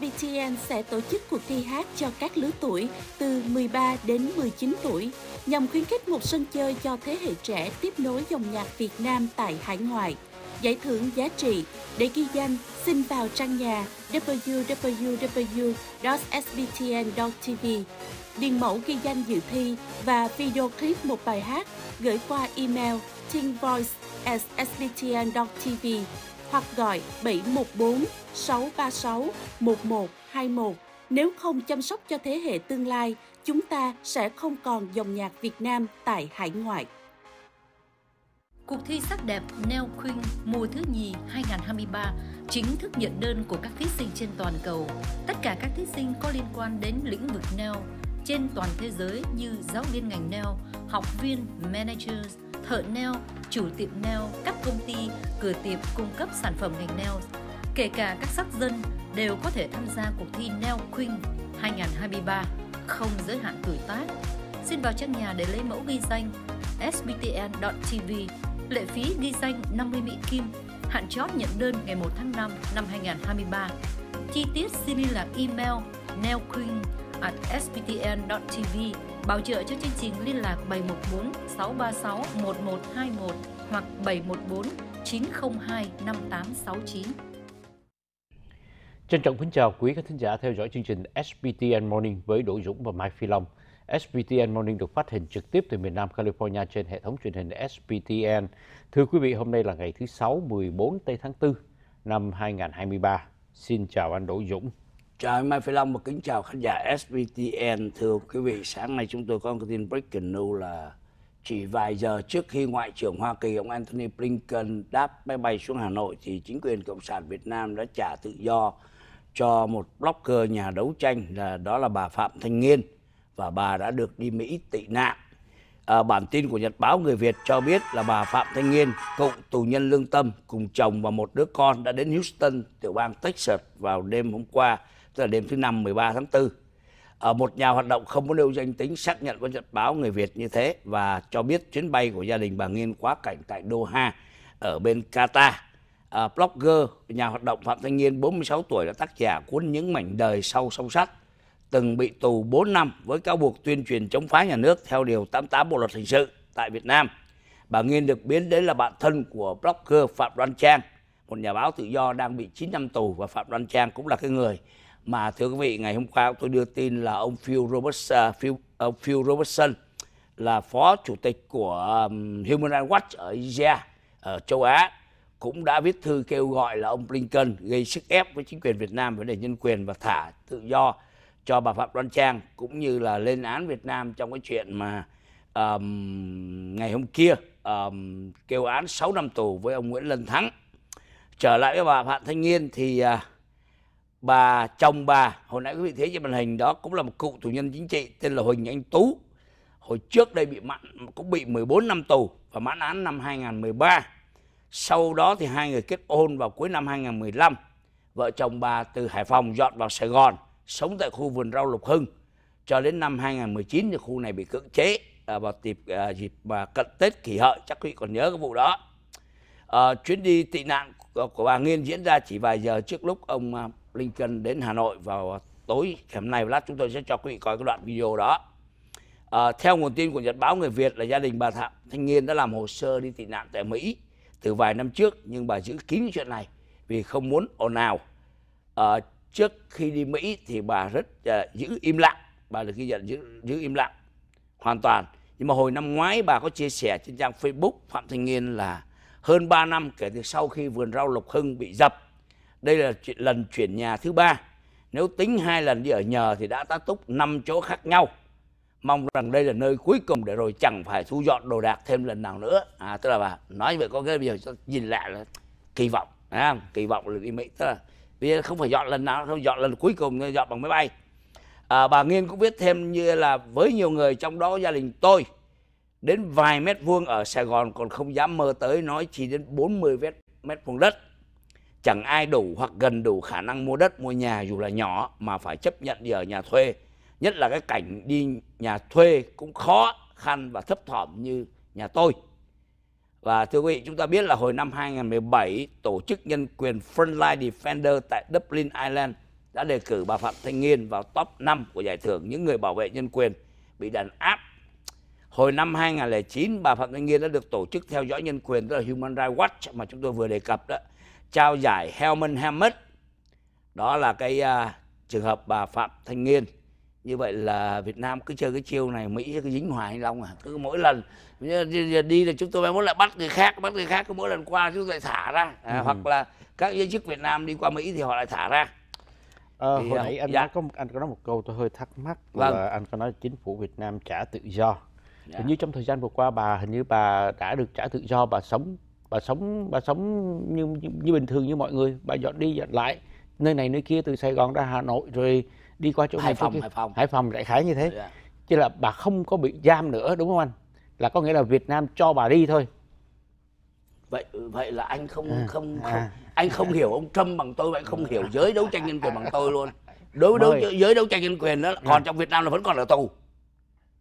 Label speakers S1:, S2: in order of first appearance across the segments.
S1: SBTN sẽ tổ chức cuộc thi hát cho các lứa tuổi từ 13 đến 19 tuổi nhằm khuyến khích một sân chơi cho thế hệ trẻ tiếp nối dòng nhạc Việt Nam tại hải ngoại. Giải thưởng giá trị để ghi danh xin vào trang nhà www.sbtn.tv điền mẫu ghi danh dự thi và video clip một bài hát gửi qua email teenvoice@sbtn.tv hoặc gọi 714 636 1121. Nếu không chăm sóc cho thế hệ tương lai, chúng ta sẽ không còn dòng nhạc Việt Nam tại hải ngoại. Cuộc thi sắc đẹp Neo Queen mùa thứ nhì 2023 chính thức nhận đơn của các thí sinh trên toàn cầu. Tất cả các thí sinh có liên quan đến lĩnh vực Neo trên toàn thế giới như giáo viên ngành Neo, học viên, managers, thợ nail, chủ tiệm nail, các công ty, cửa tiệm cung cấp sản phẩm ngành nail, kể cả các sắc dân đều có thể tham gia cuộc thi Nail Queen 2023 không giới hạn tuổi tác. Xin vào trang nhà để lấy mẫu ghi danh sbtn.tv, lệ phí ghi danh 50 Mỹ Kim, hạn chót nhận đơn ngày 1 tháng 5 năm 2023. Chi tiết xin liên lạc email nailqueen at sbtn.tv Bảo trợ cho chương trình liên lạc 714 636 1121 hoặc 714 902 5869.
S2: Trân trọng kính chào quý khán thính giả theo dõi chương trình SBTN Morning với Đỗ Dũng và Mai Phi Long. SBTN Morning được phát hình trực tiếp từ miền Nam California trên hệ thống truyền hình SBTN. Thưa quý vị, hôm nay là ngày thứ Sáu, 14 tây tháng 4 năm 2023. Xin chào anh Đỗ Dũng. Trời Mai Phi Long và kính chào khán giả
S1: SBTN Thưa quý vị, sáng nay chúng tôi có một tin breaking news là chỉ vài giờ trước khi Ngoại trưởng Hoa Kỳ ông Anthony Blinken đáp máy bay xuống Hà Nội thì chính quyền Cộng sản Việt Nam đã trả tự do cho một blogger nhà đấu tranh là đó là bà Phạm Thanh Nghiên và bà đã được đi Mỹ tị nạn. À, bản tin của Nhật báo Người Việt cho biết là bà Phạm Thanh Nghiên, cựu tù nhân lương tâm cùng chồng và một đứa con đã đến Houston, tiểu bang Texas vào đêm hôm qua tức là đêm thứ năm 13 tháng 4. Ở một nhà hoạt động không có nêu danh tính xác nhận với nhật báo người Việt như thế và cho biết chuyến bay của gia đình bà Nghiên quá cảnh tại Doha ở bên Qatar. À, blogger, nhà hoạt động Phạm Thanh Nghiên 46 tuổi là tác giả cuốn những mảnh đời sau song sắt từng bị tù 4 năm với cáo buộc tuyên truyền chống phá nhà nước theo điều 88 Bộ luật hình sự tại Việt Nam. Bà Nghiên được biến đến là bạn thân của blogger Phạm Đoan Trang, một nhà báo tự do đang bị 9 năm tù và Phạm Đoan Trang cũng là cái người mà thưa quý vị ngày hôm qua tôi đưa tin là ông Phil Robertson, à, Phil, uh, Phil Robertson là phó chủ tịch của um, Human Rights Watch ở Asia ở châu Á cũng đã viết thư kêu gọi là ông Blinken gây sức ép với chính quyền Việt Nam vấn đề nhân quyền và thả tự do cho bà Phạm Đoan Trang cũng như là lên án Việt Nam trong cái chuyện mà um, ngày hôm kia um, kêu án 6 năm tù với ông Nguyễn Lân Thắng. Trở lại với bà Phạm Thanh Nghiên thì uh, bà chồng bà hồi nãy quý vị thấy trên màn hình đó cũng là một cựu tù nhân chính trị tên là Huỳnh Anh Tú hồi trước đây bị mặn cũng bị 14 năm tù và mãn án năm 2013 sau đó thì hai người kết hôn vào cuối năm 2015 vợ chồng bà từ Hải Phòng dọn vào Sài Gòn sống tại khu vườn rau Lục Hưng cho đến năm 2019 thì khu này bị cưỡng chế à, vào dịp à, dịp mà cận Tết kỷ hợi chắc quý vị còn nhớ cái vụ đó à, chuyến đi tị nạn của, của bà Nghiên diễn ra chỉ vài giờ trước lúc ông à, Lincoln đến Hà Nội vào tối hôm nay. Lát chúng tôi sẽ cho quý vị coi cái đoạn video đó. À, theo nguồn tin của Nhật báo Người Việt là gia đình bà Thạm Thanh Niên đã làm hồ sơ đi tị nạn tại Mỹ từ vài năm trước nhưng bà giữ kín chuyện này vì không muốn ồn ào. À, trước khi đi Mỹ thì bà rất uh, giữ im lặng, bà được ghi nhận giữ, giữ im lặng hoàn toàn. Nhưng mà hồi năm ngoái bà có chia sẻ trên trang Facebook Phạm Thanh Nghiên là hơn 3 năm kể từ sau khi vườn rau Lộc Hưng bị dập đây là chuyện, lần chuyển nhà thứ ba. Nếu tính hai lần đi ở nhờ thì đã tá túc năm chỗ khác nhau. Mong rằng đây là nơi cuối cùng để rồi chẳng phải thu dọn đồ đạc thêm lần nào nữa. À, tức là bà nói vậy có cái bây giờ nhìn lại là kỳ vọng. À, kỳ vọng là đi Mỹ. Tức là bây giờ không phải dọn lần nào, không dọn lần cuối cùng, dọn bằng máy bay. À, bà Nghiên cũng viết thêm như là với nhiều người trong đó gia đình tôi đến vài mét vuông ở Sài Gòn còn không dám mơ tới nói chỉ đến 40 mét, mét vuông đất chẳng ai đủ hoặc gần đủ khả năng mua đất mua nhà dù là nhỏ mà phải chấp nhận đi ở nhà thuê nhất là cái cảnh đi nhà thuê cũng khó khăn và thấp thỏm như nhà tôi và thưa quý vị chúng ta biết là hồi năm 2017 tổ chức nhân quyền Frontline Defender tại Dublin Ireland đã đề cử bà Phạm Thanh Nghiên vào top 5 của giải thưởng những người bảo vệ nhân quyền bị đàn áp Hồi năm 2009, bà Phạm Thanh Nghiên đã được tổ chức theo dõi nhân quyền, tức là Human Rights Watch mà chúng tôi vừa đề cập đó, trao giải Helmut Hammett đó là cái uh, trường hợp bà Phạm Thanh Nghiên như vậy là Việt Nam cứ chơi cái chiêu này Mỹ cứ dính hoài Long à cứ mỗi lần đi là chúng tôi mới muốn lại bắt người khác bắt người khác cứ mỗi lần qua chúng tôi lại thả ra à, ừ. hoặc là các giới chức Việt Nam đi qua Mỹ thì họ lại thả ra ờ, thì, hồi à, nãy anh dạ.
S2: có anh có nói một câu tôi hơi thắc mắc vâng. là anh có nói chính phủ Việt Nam trả tự do dạ. hình như trong thời gian vừa qua bà hình như bà đã được trả tự do bà sống bà sống bà sống như, như, như bình thường như mọi người bà dọn đi dọn lại nơi này nơi kia từ Sài Gòn ra Hà Nội rồi đi qua chỗ Hải Phòng Hải Phòng Hải Phòng đại khái như thế yeah. chứ là bà không có bị giam nữa đúng không anh là có nghĩa là Việt Nam cho bà đi thôi
S1: vậy vậy là anh không à, không, không anh không hiểu ông Trump bằng tôi anh không hiểu giới đấu tranh nhân quyền bằng tôi luôn đối với đấu giới đấu tranh nhân quyền đó còn à. trong Việt Nam là vẫn còn là tù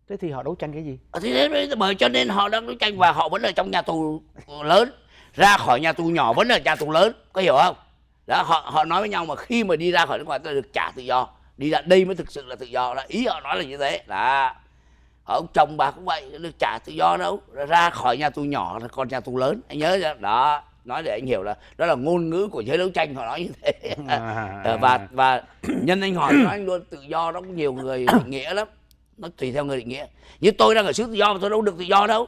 S2: thế thì họ đấu tranh cái gì
S1: à, thế, thế bởi cho nên họ đang đấu tranh và họ vẫn ở trong nhà tù lớn ra khỏi nhà tù nhỏ vẫn là nhà tù lớn có hiểu không đó họ họ nói với nhau mà khi mà đi ra khỏi nước ngoài tôi được trả tự do đi ra đây mới thực sự là tự do đó ý họ nói là như thế là ông chồng bà cũng vậy được trả tự do đâu ra khỏi nhà tù nhỏ là còn nhà tù lớn anh nhớ chưa đó nói để anh hiểu là đó là ngôn ngữ của giới đấu tranh họ nói như thế à, và và nhân anh hỏi nói anh luôn tự do đó có nhiều người định nghĩa lắm nó tùy theo người định nghĩa như tôi đang ở xứ tự do mà tôi đâu được tự do đâu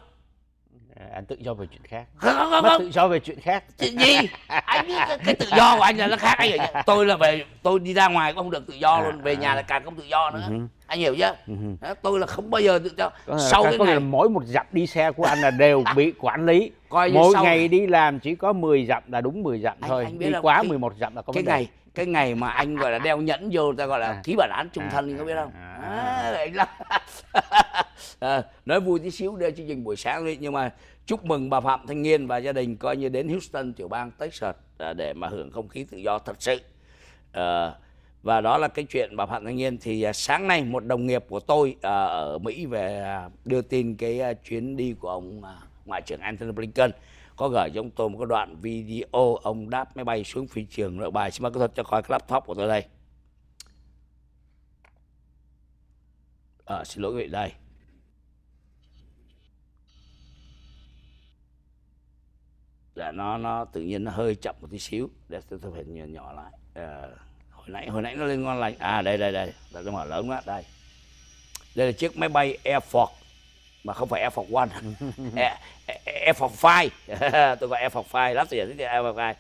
S1: anh tự do về chuyện khác không không không, Mất tự
S2: do về chuyện khác chuyện gì anh biết cái, cái tự do của anh là nó khác anh hiểu
S1: tôi là về tôi đi ra ngoài cũng không được tự do à, luôn về à. nhà à. là càng không tự do nữa uh-huh. anh hiểu chưa uh-huh. tôi là không bao giờ tự do có sau cái có ngày là
S2: mỗi một dặm đi xe của anh là đều bị quản lý
S1: Coi mỗi sau... ngày
S2: đi làm chỉ có 10 dặm là đúng 10 dặm anh, thôi anh biết đi là quá cái, 11
S1: dặm là có cái vấn đề. ngày cái ngày mà anh gọi là đeo nhẫn vô ta gọi là à. ký bản án trung à, thân anh có biết à, không à, à, à. à, nói vui tí xíu để chương trình buổi sáng đi nhưng mà chúc mừng bà phạm thanh Niên và gia đình coi như đến houston tiểu bang texas à, để mà hưởng không khí tự do thật sự à, và đó là cái chuyện bà phạm thanh Niên thì à, sáng nay một đồng nghiệp của tôi à, ở mỹ về à, đưa tin cái à, chuyến đi của ông à, ngoại trưởng anthony blinken có gửi cho ông tôi một cái đoạn video ông đáp máy bay xuống phi trường nội bài xin mời các thật cho coi cái laptop của tôi đây à, xin lỗi quý vị đây là nó nó tự nhiên nó hơi chậm một tí xíu để tôi, tôi phải nhỏ, nhỏ lại à, hồi nãy hồi nãy nó lên ngon lành à đây đây đây là cái mở lớn quá đây đây là chiếc máy bay Air Force mà không phải Air Force One Air, Air Force Five tôi gọi Air Force Five lát tôi Air Force 5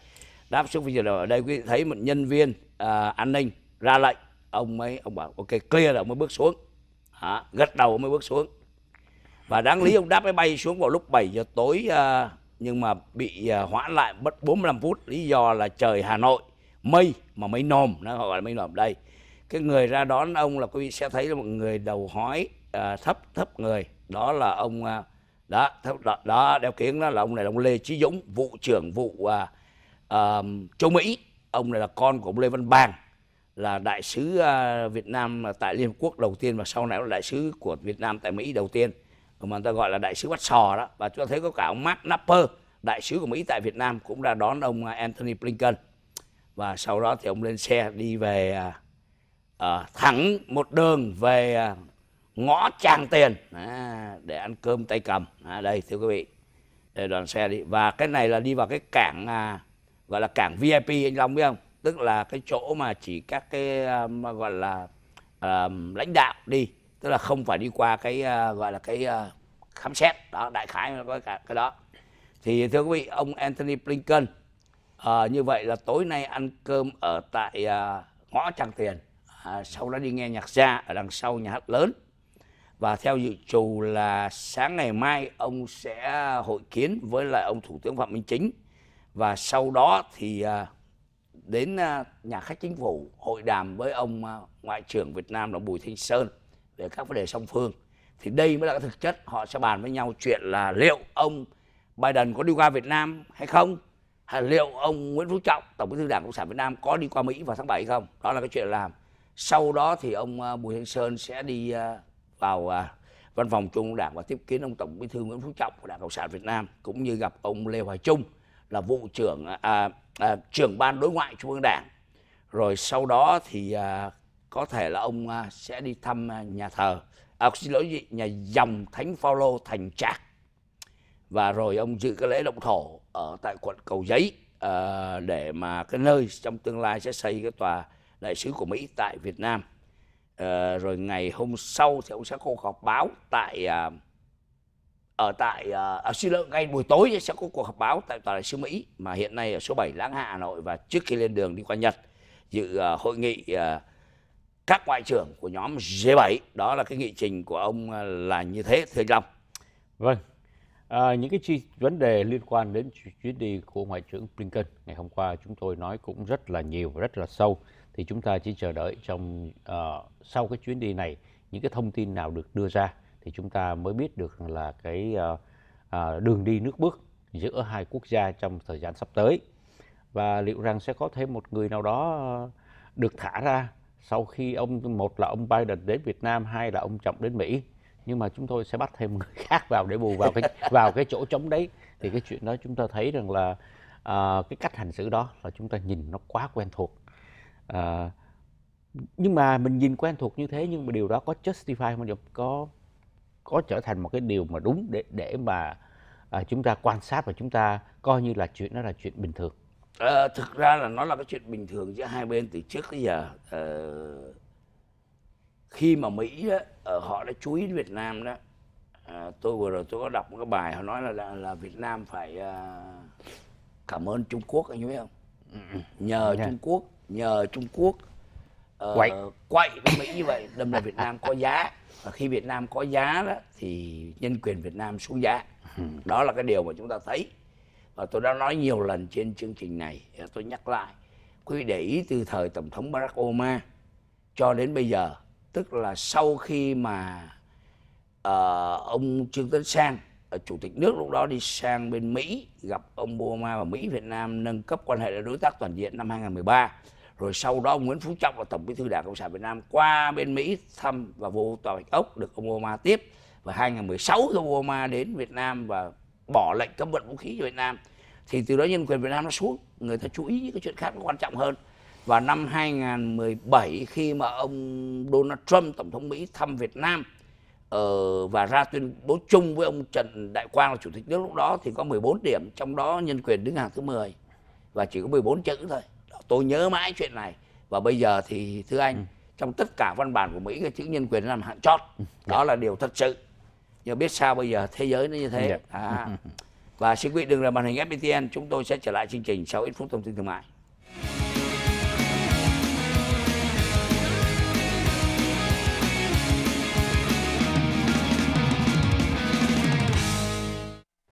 S1: đáp xuống bây video ở đây quý vị thấy một nhân viên à, an ninh ra lệnh ông ấy ông bảo ok clear rồi mới bước xuống à, gật đầu mới bước xuống và đáng lý ông đáp máy bay xuống vào lúc 7 giờ tối à, nhưng mà bị à, hoãn lại mất 45 phút lý do là trời Hà Nội mây mà mây nồm nó gọi là mây nồm đây cái người ra đón ông là quý vị sẽ thấy là một người đầu hói à, thấp thấp người đó là ông à, đó thấp đó, đó đeo kiếng đó là ông này là ông Lê Chí Dũng vụ trưởng vụ à, à, châu Mỹ ông này là con của ông Lê Văn Bàng là đại sứ à, Việt Nam tại Liên Hợp Quốc đầu tiên và sau này là đại sứ của Việt Nam tại Mỹ đầu tiên mà ta gọi là đại sứ bắt sò đó và chúng ta thấy có cả ông Mark Napper đại sứ của Mỹ tại Việt Nam cũng đã đón ông à, Anthony Blinken và sau đó thì ông lên xe đi về uh, thẳng một đường về uh, ngõ Tràng Tiền à, để ăn cơm tay cầm à, đây thưa quý vị để đoàn xe đi và cái này là đi vào cái cảng à, gọi là cảng VIP anh Long biết không tức là cái chỗ mà chỉ các cái à, gọi là à, lãnh đạo đi tức là không phải đi qua cái uh, gọi là cái uh, khám xét đó đại khái nó có cả cái đó thì thưa quý vị ông Anthony Blinken uh, như vậy là tối nay ăn cơm ở tại uh, ngõ Tràng Tiền uh, sau đó đi nghe nhạc gia ở đằng sau nhà hát lớn và theo dự trù là sáng ngày mai ông sẽ hội kiến với lại ông thủ tướng phạm minh chính và sau đó thì đến nhà khách chính phủ hội đàm với ông ngoại trưởng việt nam là bùi thanh sơn về các vấn đề song phương thì đây mới là cái thực chất họ sẽ bàn với nhau chuyện là liệu ông Biden có đi qua Việt Nam hay không hay liệu ông Nguyễn Phú Trọng Tổng Bí thư Đảng Cộng sản Việt Nam có đi qua Mỹ vào tháng 7 không đó là cái chuyện làm sau đó thì ông à, Bùi Thanh Sơn sẽ đi à, vào à, văn phòng Trung ương Đảng và tiếp kiến ông Tổng Bí thư Nguyễn Phú Trọng của Đảng Cộng sản Việt Nam cũng như gặp ông Lê Hoài Trung là vụ trưởng à, à, trưởng ban đối ngoại Trung ương Đảng rồi sau đó thì à, có thể là ông à, sẽ đi thăm à, nhà thờ à, xin lỗi gì nhà dòng thánh phaolô thành trạc và rồi ông dự cái lễ động thổ ở tại quận cầu giấy à, để mà cái nơi trong tương lai sẽ xây cái tòa đại sứ của mỹ tại việt nam à, rồi ngày hôm sau thì ông sẽ có cuộc họp báo tại à, ở tại à, à xin lỗi ngay buổi tối sẽ có cuộc họp báo tại tòa đại sứ mỹ mà hiện nay ở số 7 láng hạ hà nội và trước khi lên đường đi qua nhật dự à, hội nghị à, các ngoại trưởng của nhóm G7 đó là cái nghị trình của ông à, là như thế thưa anh Long
S2: vâng à, những cái chi, vấn đề liên quan đến chuyến đi của ngoại trưởng Blinken ngày hôm qua chúng tôi nói cũng rất là nhiều và rất là sâu thì chúng ta chỉ chờ đợi trong uh, sau cái chuyến đi này những cái thông tin nào được đưa ra thì chúng ta mới biết được là cái uh, uh, đường đi nước bước giữa hai quốc gia trong thời gian sắp tới và liệu rằng sẽ có thêm một người nào đó được thả ra sau khi ông một là ông Biden đến Việt Nam hai là ông Trọng đến Mỹ nhưng mà chúng tôi sẽ bắt thêm người khác vào để bù vào cái vào cái chỗ trống đấy thì cái chuyện đó chúng ta thấy rằng là uh, cái cách hành xử đó là chúng ta nhìn nó quá quen thuộc uh, nhưng mà mình nhìn quen thuộc như thế nhưng mà điều đó có justify không có có trở thành một cái điều mà đúng để để mà uh, chúng ta quan sát và chúng ta coi như là chuyện đó là chuyện bình thường
S1: à, thực ra là nó là cái chuyện bình thường giữa hai bên từ trước tới giờ à, khi mà mỹ đó, ờ, họ đã chú ý việt nam đó à, tôi vừa rồi tôi có đọc một cái bài họ nói là là, là việt nam phải à, cảm ơn trung quốc anh biết không ừ, ừ. nhờ yeah. Dạ. trung quốc nhờ trung quốc uh, quậy quậy với mỹ như vậy đâm là việt nam có giá và khi việt nam có giá đó thì nhân quyền việt nam xuống giá ừ. đó là cái điều mà chúng ta thấy và ờ, tôi đã nói nhiều lần trên chương trình này ờ, tôi nhắc lại quý vị để ý từ thời tổng thống Barack Obama cho đến bây giờ tức là sau khi mà uh, ông Trương Tấn Sang chủ tịch nước lúc đó đi sang bên Mỹ gặp ông Obama và Mỹ Việt Nam nâng cấp quan hệ đối tác toàn diện năm 2013 rồi sau đó ông Nguyễn Phú Trọng là tổng bí thư Đảng Cộng sản Việt Nam qua bên Mỹ thăm và vô tòa Bạch Ốc được ông Obama tiếp và 2016 ông Obama đến Việt Nam và bỏ lệnh cấm vận vũ khí cho Việt Nam thì từ đó nhân quyền Việt Nam nó xuống người ta chú ý những cái chuyện khác nó quan trọng hơn và năm 2017 khi mà ông Donald Trump tổng thống Mỹ thăm Việt Nam ờ, và ra tuyên bố chung với ông Trần Đại Quang là chủ tịch nước lúc đó thì có 14 điểm trong đó nhân quyền đứng hàng thứ 10 và chỉ có 14 chữ thôi tôi nhớ mãi chuyện này và bây giờ thì thưa anh ừ. trong tất cả văn bản của Mỹ cái chữ nhân quyền làm hạng chót ừ. đó là điều thật sự giờ biết sao bây giờ thế giới nó như thế yeah. Dạ. à. và xin quý vị đừng rời màn hình FPTN chúng tôi sẽ trở lại chương trình sau ít phút thông tin thương mại